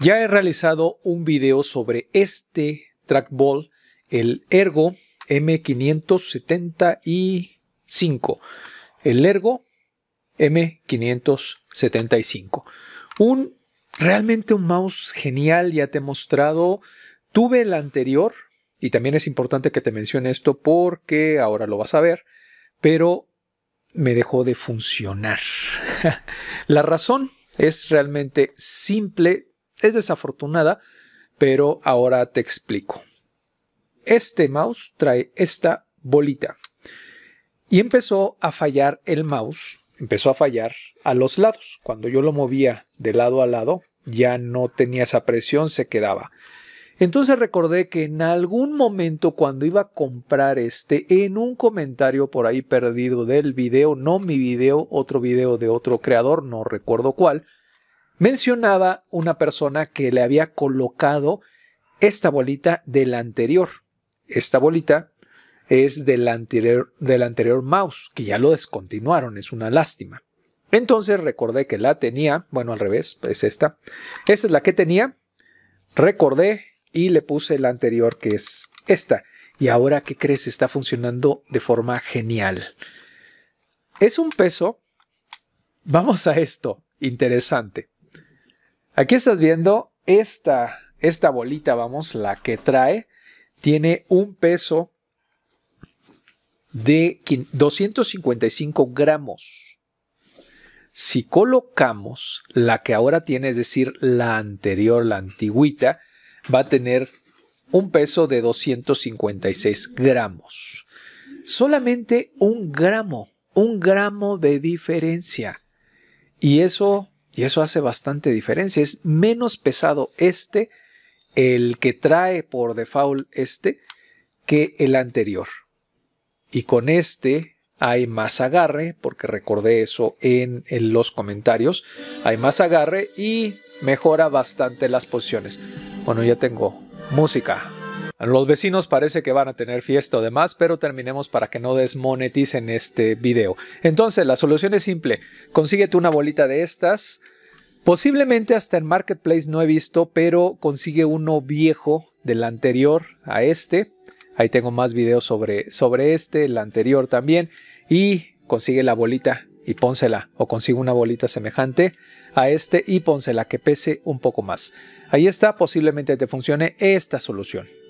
Ya he realizado un video sobre este trackball, el Ergo M575. El Ergo M575. Un realmente un mouse genial, ya te he mostrado. Tuve el anterior y también es importante que te mencione esto porque ahora lo vas a ver, pero me dejó de funcionar. La razón es realmente simple, es desafortunada, pero ahora te explico. Este mouse trae esta bolita y empezó a fallar el mouse, empezó a fallar a los lados. Cuando yo lo movía de lado a lado, ya no tenía esa presión, se quedaba. Entonces recordé que en algún momento cuando iba a comprar este, en un comentario por ahí perdido del video, no mi video, otro video de otro creador, no recuerdo cuál, mencionaba una persona que le había colocado esta bolita del anterior. Esta bolita es del anterior, del anterior mouse, que ya lo descontinuaron, es una lástima. Entonces recordé que la tenía, bueno al revés, es esta. Esta es la que tenía, recordé y le puse la anterior que es esta. Y ahora, ¿qué crees? Está funcionando de forma genial. Es un peso. Vamos a esto, interesante. Aquí estás viendo esta, esta bolita, vamos, la que trae, tiene un peso de 255 gramos. Si colocamos la que ahora tiene, es decir, la anterior, la antigüita, va a tener un peso de 256 gramos. Solamente un gramo, un gramo de diferencia. Y eso y eso hace bastante diferencia. Es menos pesado este, el que trae por default este, que el anterior. Y con este hay más agarre, porque recordé eso en, los comentarios. Hay más agarre y mejora bastante las posiciones. Bueno, ya tengo música. Los vecinos parece que van a tener fiesta o demás, pero terminemos para que no desmoneticen este video. Entonces, la solución es simple. Consíguete una bolita de estas. Posiblemente hasta en Marketplace no he visto, pero consigue uno viejo del anterior a este. Ahí tengo más videos sobre, sobre este, el anterior también. Y consigue la bolita y pónsela. O consigue una bolita semejante a este y pónsela que pese un poco más. Ahí está, posiblemente te funcione esta solución.